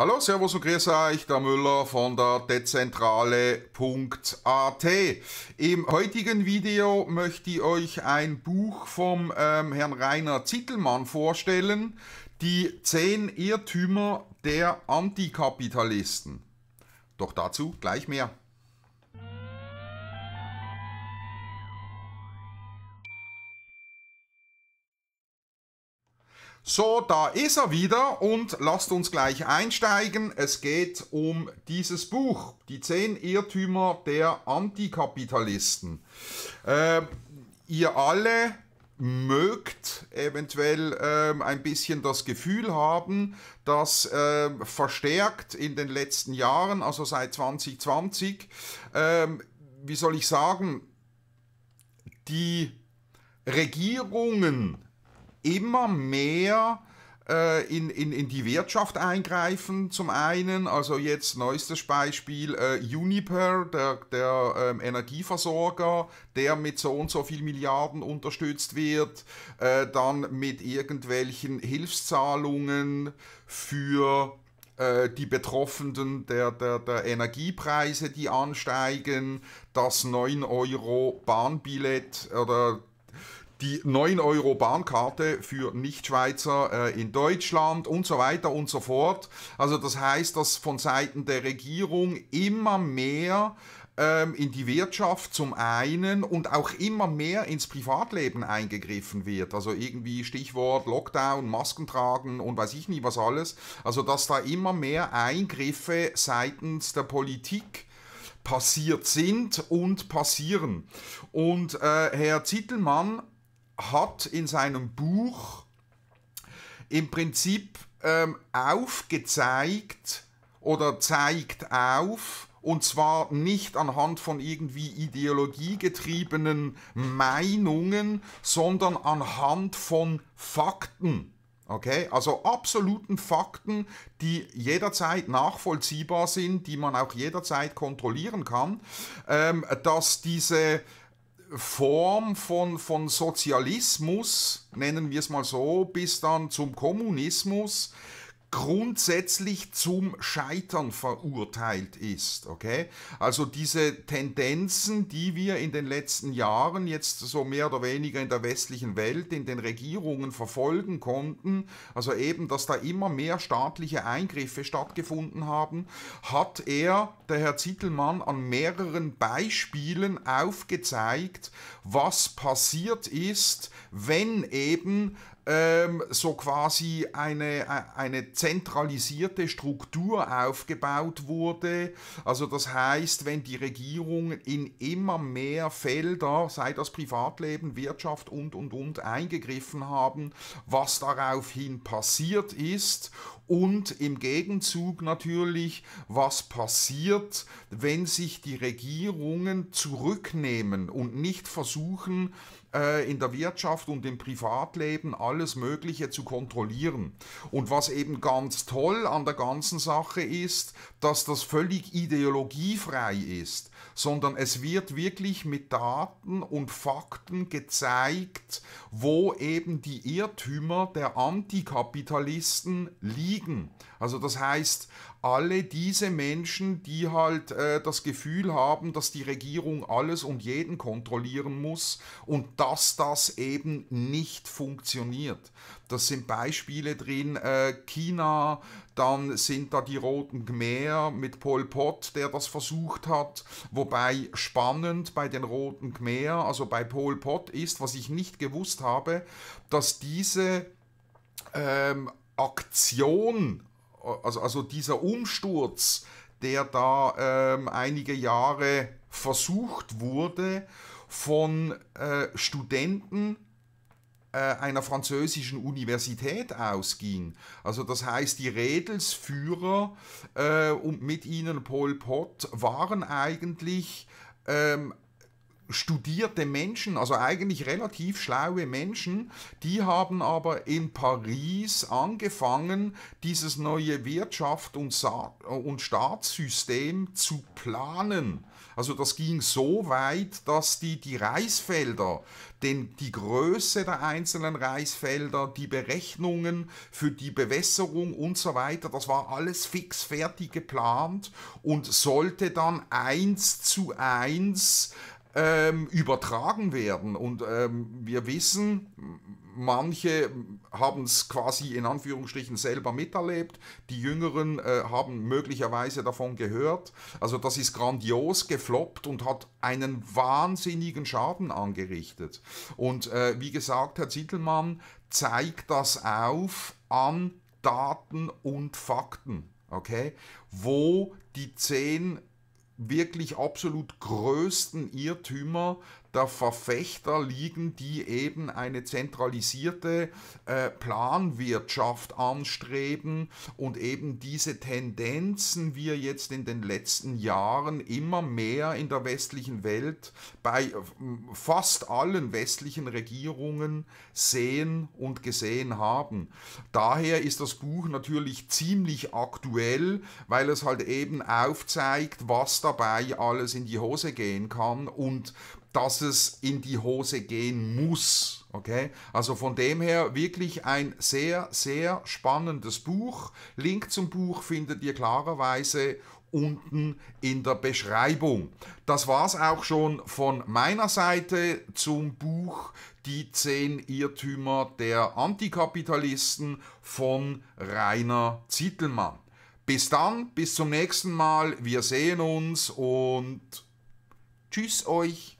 Hallo, Servus und grüß euch, der Müller von der Dezentrale.at. Im heutigen Video möchte ich euch ein Buch vom ähm, Herrn Rainer Zittelmann vorstellen, die 10 Irrtümer der Antikapitalisten. Doch dazu gleich mehr. So, da ist er wieder und lasst uns gleich einsteigen. Es geht um dieses Buch, die zehn Irrtümer der Antikapitalisten. Äh, ihr alle mögt eventuell äh, ein bisschen das Gefühl haben, dass äh, verstärkt in den letzten Jahren, also seit 2020, ähm, wie soll ich sagen, die Regierungen, immer mehr äh, in, in, in die Wirtschaft eingreifen zum einen, also jetzt neuestes Beispiel äh, Uniper, der, der ähm, Energieversorger, der mit so und so viel Milliarden unterstützt wird, äh, dann mit irgendwelchen Hilfszahlungen für äh, die Betroffenen der, der, der, Energiepreise, die ansteigen, das 9 Euro Bahnbillett oder die 9 Euro Bahnkarte für Nichtschweizer äh, in Deutschland und so weiter und so fort. Also das heißt, dass von Seiten der Regierung immer mehr ähm, in die Wirtschaft zum einen und auch immer mehr ins Privatleben eingegriffen wird. Also irgendwie Stichwort Lockdown, Masken tragen und weiß ich nie was alles. Also dass da immer mehr Eingriffe seitens der Politik passiert sind und passieren. Und äh, Herr Zittelmann hat in seinem Buch im Prinzip ähm, aufgezeigt oder zeigt auf, und zwar nicht anhand von irgendwie ideologiegetriebenen Meinungen, sondern anhand von Fakten. Okay, also absoluten Fakten, die jederzeit nachvollziehbar sind, die man auch jederzeit kontrollieren kann, ähm, dass diese Form von, von Sozialismus, nennen wir es mal so, bis dann zum Kommunismus grundsätzlich zum Scheitern verurteilt ist. Okay? Also diese Tendenzen, die wir in den letzten Jahren jetzt so mehr oder weniger in der westlichen Welt, in den Regierungen verfolgen konnten, also eben, dass da immer mehr staatliche Eingriffe stattgefunden haben, hat er, der Herr Zittelmann, an mehreren Beispielen aufgezeigt, was passiert ist, wenn eben ähm, so quasi eine, eine zentralisierte Struktur aufgebaut wurde. Also das heißt, wenn die Regierung in immer mehr Felder, sei das Privatleben, Wirtschaft und, und, und, eingegriffen haben, was daraufhin passiert ist und im Gegenzug natürlich, was passiert, wenn sich die Regierungen zurücknehmen und nicht versuchen, äh, in der Wirtschaft und im Privatleben alles Mögliche zu kontrollieren. Und was eben ganz toll an der ganzen Sache ist, dass das völlig ideologiefrei ist, sondern es wird wirklich mit Daten und Fakten gezeigt, wo eben die Irrtümer der Antikapitalisten liegen. Also das heißt, alle diese Menschen, die halt äh, das Gefühl haben, dass die Regierung alles und jeden kontrollieren muss und dass das eben nicht funktioniert. Das sind Beispiele drin, äh, China, dann sind da die Roten Khmer mit Pol Pot, der das versucht hat. Wobei spannend bei den Roten Khmer, also bei Pol Pot ist, was ich nicht gewusst habe, dass diese ähm, Aktion, also, also dieser Umsturz der da ähm, einige Jahre versucht wurde von äh, Studenten äh, einer französischen Universität ausging. Also das heißt, die Redelsführer äh, und mit ihnen Pol Pot waren eigentlich ähm, studierte Menschen, also eigentlich relativ schlaue Menschen, die haben aber in Paris angefangen, dieses neue Wirtschaft- und, Sa und Staatssystem zu planen. Also das ging so weit, dass die, die Reisfelder, den, die Größe der einzelnen Reisfelder, die Berechnungen für die Bewässerung und so weiter, das war alles fix fertig geplant und sollte dann eins zu eins ähm, übertragen werden. Und ähm, wir wissen, manche haben es quasi in Anführungsstrichen selber miterlebt, die Jüngeren äh, haben möglicherweise davon gehört. Also das ist grandios gefloppt und hat einen wahnsinnigen Schaden angerichtet. Und äh, wie gesagt, Herr Zittelmann zeigt das auf an Daten und Fakten. Okay, wo die zehn wirklich absolut größten Irrtümer, der Verfechter liegen, die eben eine zentralisierte äh, Planwirtschaft anstreben und eben diese Tendenzen wir jetzt in den letzten Jahren immer mehr in der westlichen Welt bei äh, fast allen westlichen Regierungen sehen und gesehen haben. Daher ist das Buch natürlich ziemlich aktuell, weil es halt eben aufzeigt, was dabei alles in die Hose gehen kann und dass es in die Hose gehen muss. Okay? Also von dem her wirklich ein sehr, sehr spannendes Buch. Link zum Buch findet ihr klarerweise unten in der Beschreibung. Das war es auch schon von meiner Seite zum Buch Die zehn Irrtümer der Antikapitalisten von Rainer Zittelmann. Bis dann, bis zum nächsten Mal, wir sehen uns und tschüss euch.